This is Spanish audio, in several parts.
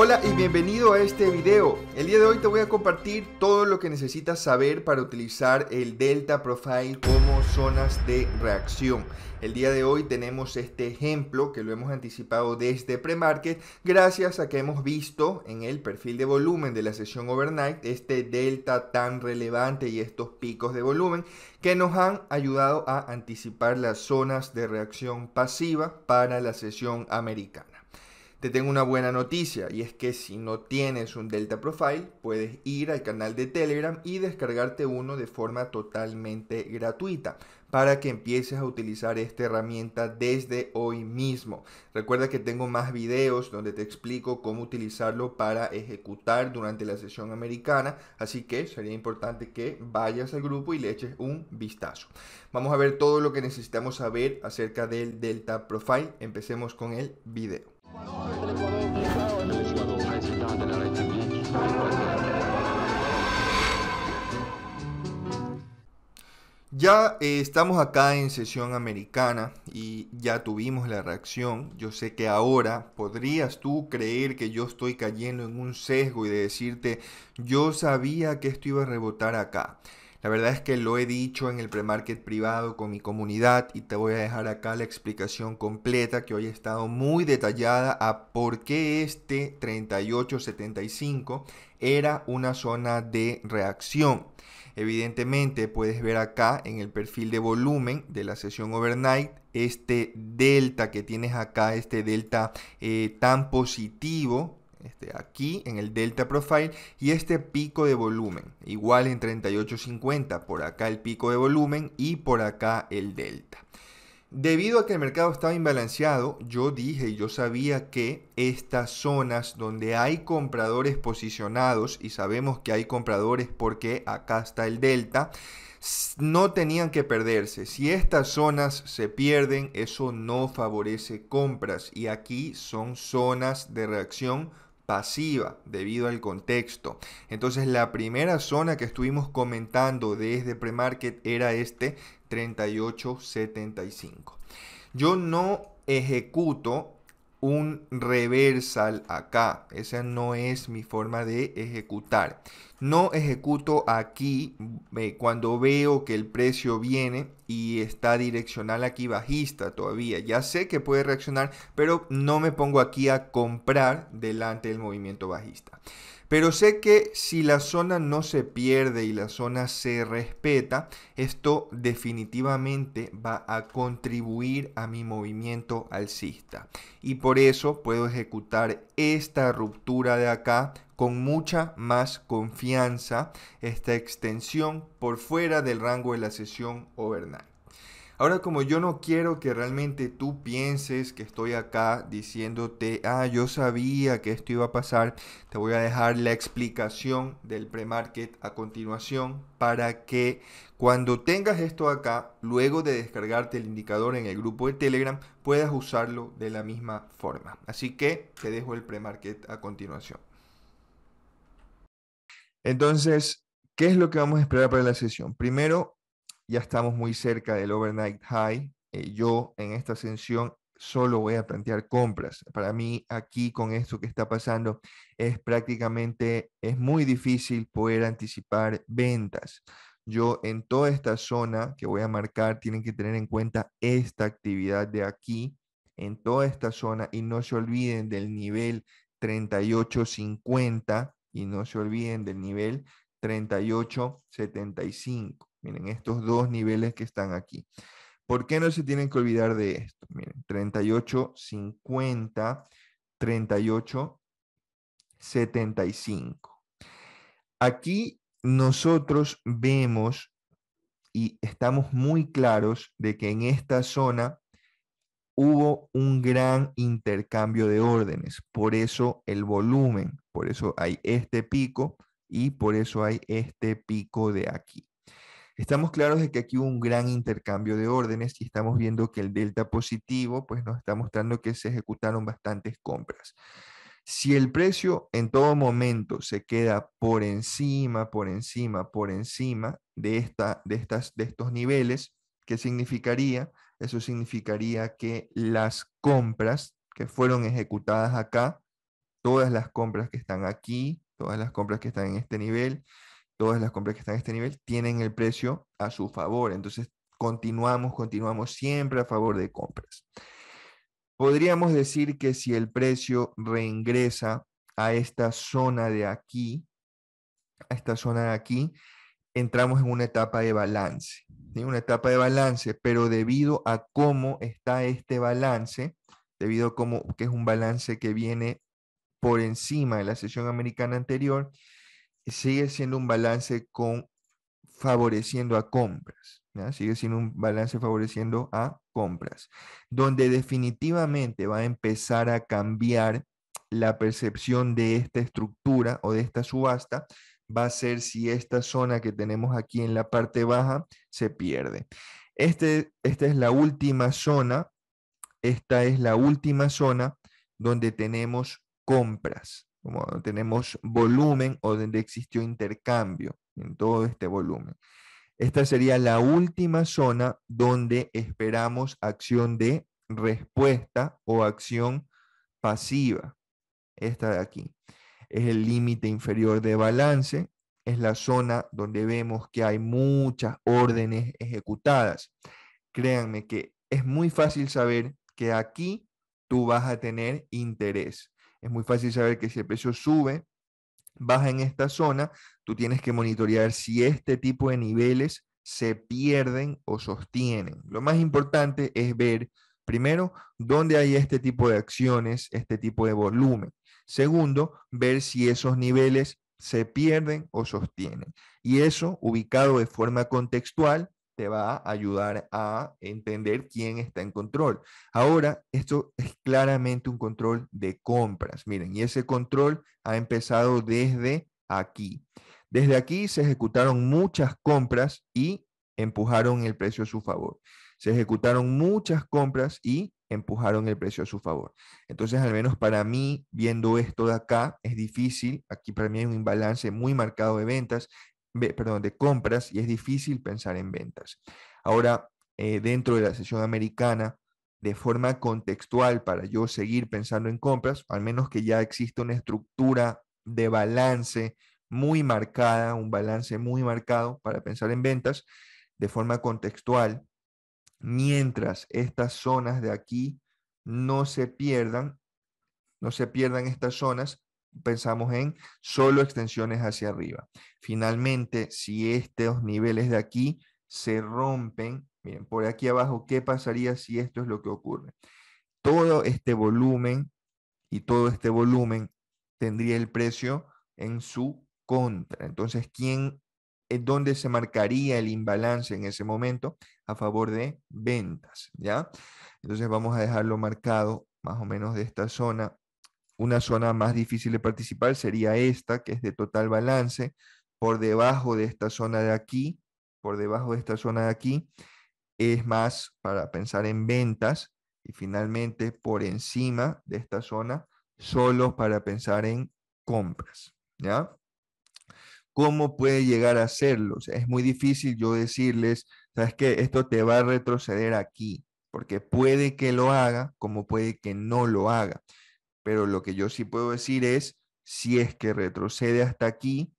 Hola y bienvenido a este video. El día de hoy te voy a compartir todo lo que necesitas saber para utilizar el Delta Profile como zonas de reacción. El día de hoy tenemos este ejemplo que lo hemos anticipado desde Premarket gracias a que hemos visto en el perfil de volumen de la sesión overnight este delta tan relevante y estos picos de volumen que nos han ayudado a anticipar las zonas de reacción pasiva para la sesión americana. Te tengo una buena noticia y es que si no tienes un Delta Profile, puedes ir al canal de Telegram y descargarte uno de forma totalmente gratuita para que empieces a utilizar esta herramienta desde hoy mismo. Recuerda que tengo más videos donde te explico cómo utilizarlo para ejecutar durante la sesión americana, así que sería importante que vayas al grupo y le eches un vistazo. Vamos a ver todo lo que necesitamos saber acerca del Delta Profile. Empecemos con el video. Ya eh, estamos acá en sesión americana y ya tuvimos la reacción. Yo sé que ahora podrías tú creer que yo estoy cayendo en un sesgo y de decirte, yo sabía que esto iba a rebotar acá. La verdad es que lo he dicho en el premarket privado con mi comunidad y te voy a dejar acá la explicación completa que hoy he estado muy detallada a por qué este 3875 era una zona de reacción. Evidentemente puedes ver acá en el perfil de volumen de la sesión overnight este delta que tienes acá, este delta eh, tan positivo este, aquí en el delta profile y este pico de volumen igual en 38.50 por acá el pico de volumen y por acá el delta debido a que el mercado estaba imbalanceado yo dije yo sabía que estas zonas donde hay compradores posicionados y sabemos que hay compradores porque acá está el delta no tenían que perderse. Si estas zonas se pierden, eso no favorece compras. Y aquí son zonas de reacción pasiva debido al contexto. Entonces la primera zona que estuvimos comentando desde premarket era este 3875. Yo no ejecuto un reversal acá. Esa no es mi forma de ejecutar. No ejecuto aquí eh, cuando veo que el precio viene y está direccional aquí bajista todavía. Ya sé que puede reaccionar, pero no me pongo aquí a comprar delante del movimiento bajista. Pero sé que si la zona no se pierde y la zona se respeta, esto definitivamente va a contribuir a mi movimiento alcista. Y por eso puedo ejecutar esta ruptura de acá con mucha más confianza esta extensión por fuera del rango de la sesión overnight. Ahora, como yo no quiero que realmente tú pienses que estoy acá diciéndote, ah, yo sabía que esto iba a pasar, te voy a dejar la explicación del pre-market a continuación para que cuando tengas esto acá, luego de descargarte el indicador en el grupo de Telegram, puedas usarlo de la misma forma. Así que te dejo el pre-market a continuación. Entonces, ¿qué es lo que vamos a esperar para la sesión? Primero, ya estamos muy cerca del overnight high. Eh, yo en esta sesión solo voy a plantear compras. Para mí aquí con esto que está pasando es prácticamente, es muy difícil poder anticipar ventas. Yo en toda esta zona que voy a marcar, tienen que tener en cuenta esta actividad de aquí, en toda esta zona, y no se olviden del nivel 3850 y no se olviden del nivel 3875. Miren, estos dos niveles que están aquí. ¿Por qué no se tienen que olvidar de esto? Miren, 3850, 3875. Aquí nosotros vemos y estamos muy claros de que en esta zona hubo un gran intercambio de órdenes, por eso el volumen, por eso hay este pico y por eso hay este pico de aquí. Estamos claros de que aquí hubo un gran intercambio de órdenes y estamos viendo que el delta positivo pues nos está mostrando que se ejecutaron bastantes compras. Si el precio en todo momento se queda por encima, por encima, por encima de, esta, de, estas, de estos niveles, ¿qué significaría? Eso significaría que las compras que fueron ejecutadas acá, todas las compras que están aquí, todas las compras que están en este nivel, todas las compras que están en este nivel, tienen el precio a su favor. Entonces, continuamos, continuamos siempre a favor de compras. Podríamos decir que si el precio reingresa a esta zona de aquí, a esta zona de aquí, entramos en una etapa de balance una etapa de balance, pero debido a cómo está este balance, debido a cómo que es un balance que viene por encima de la sesión americana anterior, sigue siendo un balance favoreciendo a compras. Sigue siendo un balance favoreciendo a compras, donde definitivamente va a empezar a cambiar la percepción de esta estructura o de esta subasta va a ser si esta zona que tenemos aquí en la parte baja se pierde. Este, esta es la última zona, esta es la última zona donde tenemos compras, como tenemos volumen o donde existió intercambio en todo este volumen. Esta sería la última zona donde esperamos acción de respuesta o acción pasiva, esta de aquí es el límite inferior de balance, es la zona donde vemos que hay muchas órdenes ejecutadas. Créanme que es muy fácil saber que aquí tú vas a tener interés. Es muy fácil saber que si el precio sube, baja en esta zona, tú tienes que monitorear si este tipo de niveles se pierden o sostienen. Lo más importante es ver, primero, dónde hay este tipo de acciones, este tipo de volumen. Segundo, ver si esos niveles se pierden o sostienen. Y eso, ubicado de forma contextual, te va a ayudar a entender quién está en control. Ahora, esto es claramente un control de compras. Miren, y ese control ha empezado desde aquí. Desde aquí se ejecutaron muchas compras y empujaron el precio a su favor se ejecutaron muchas compras y empujaron el precio a su favor. Entonces, al menos para mí, viendo esto de acá, es difícil. Aquí para mí hay un balance muy marcado de ventas, perdón, de compras y es difícil pensar en ventas. Ahora, eh, dentro de la sesión americana, de forma contextual para yo seguir pensando en compras, al menos que ya existe una estructura de balance muy marcada, un balance muy marcado para pensar en ventas, de forma contextual mientras estas zonas de aquí no se pierdan, no se pierdan estas zonas, pensamos en solo extensiones hacia arriba. Finalmente, si estos niveles de aquí se rompen, miren, por aquí abajo, ¿qué pasaría si esto es lo que ocurre? Todo este volumen y todo este volumen tendría el precio en su contra. Entonces, ¿quién es donde se marcaría el imbalance en ese momento a favor de ventas, ¿ya? Entonces vamos a dejarlo marcado más o menos de esta zona. Una zona más difícil de participar sería esta, que es de total balance, por debajo de esta zona de aquí, por debajo de esta zona de aquí, es más para pensar en ventas y finalmente por encima de esta zona, solo para pensar en compras, ¿ya? cómo puede llegar a hacerlo. es muy difícil yo decirles, sabes qué? esto te va a retroceder aquí, porque puede que lo haga como puede que no lo haga. Pero lo que yo sí puedo decir es, si es que retrocede hasta aquí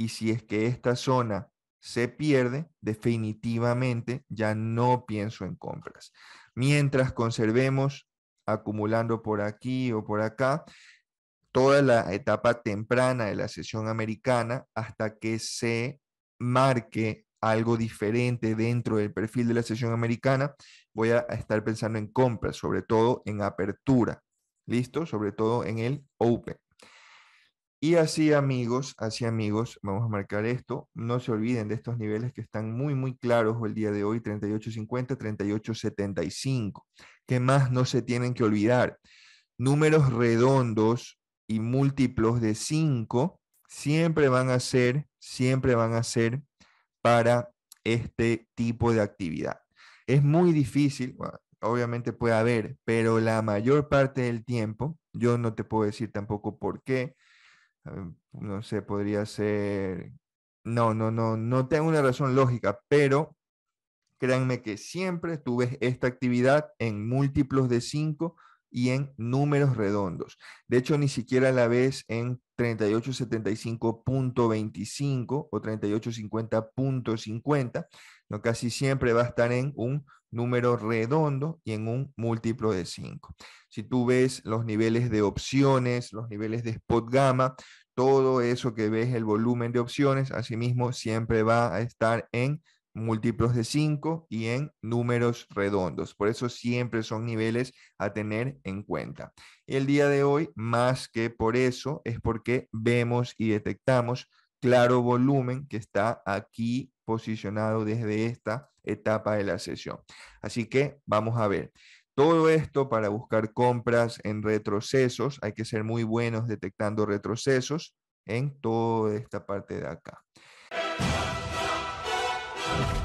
y si es que esta zona se pierde, definitivamente ya no pienso en compras. Mientras conservemos acumulando por aquí o por acá toda la etapa temprana de la sesión americana hasta que se marque algo diferente dentro del perfil de la sesión americana, voy a estar pensando en compras, sobre todo en apertura, ¿listo? Sobre todo en el open. Y así amigos, así amigos, vamos a marcar esto. No se olviden de estos niveles que están muy, muy claros el día de hoy, 38.50, 38.75. ¿Qué más no se tienen que olvidar? Números redondos y múltiplos de 5 siempre van a ser, siempre van a ser para este tipo de actividad. Es muy difícil, obviamente puede haber, pero la mayor parte del tiempo, yo no te puedo decir tampoco por qué, eh, no sé, podría ser, no, no, no, no tengo una razón lógica, pero créanme que siempre tú esta actividad en múltiplos de 5 y en números redondos. De hecho, ni siquiera la ves en 3875.25 o 3850.50, no casi siempre va a estar en un número redondo y en un múltiplo de 5. Si tú ves los niveles de opciones, los niveles de spot gamma, todo eso que ves, el volumen de opciones, asimismo siempre va a estar en múltiplos de 5 y en números redondos. Por eso siempre son niveles a tener en cuenta. El día de hoy, más que por eso, es porque vemos y detectamos claro volumen que está aquí posicionado desde esta etapa de la sesión. Así que vamos a ver. Todo esto para buscar compras en retrocesos. Hay que ser muy buenos detectando retrocesos en toda esta parte de acá. you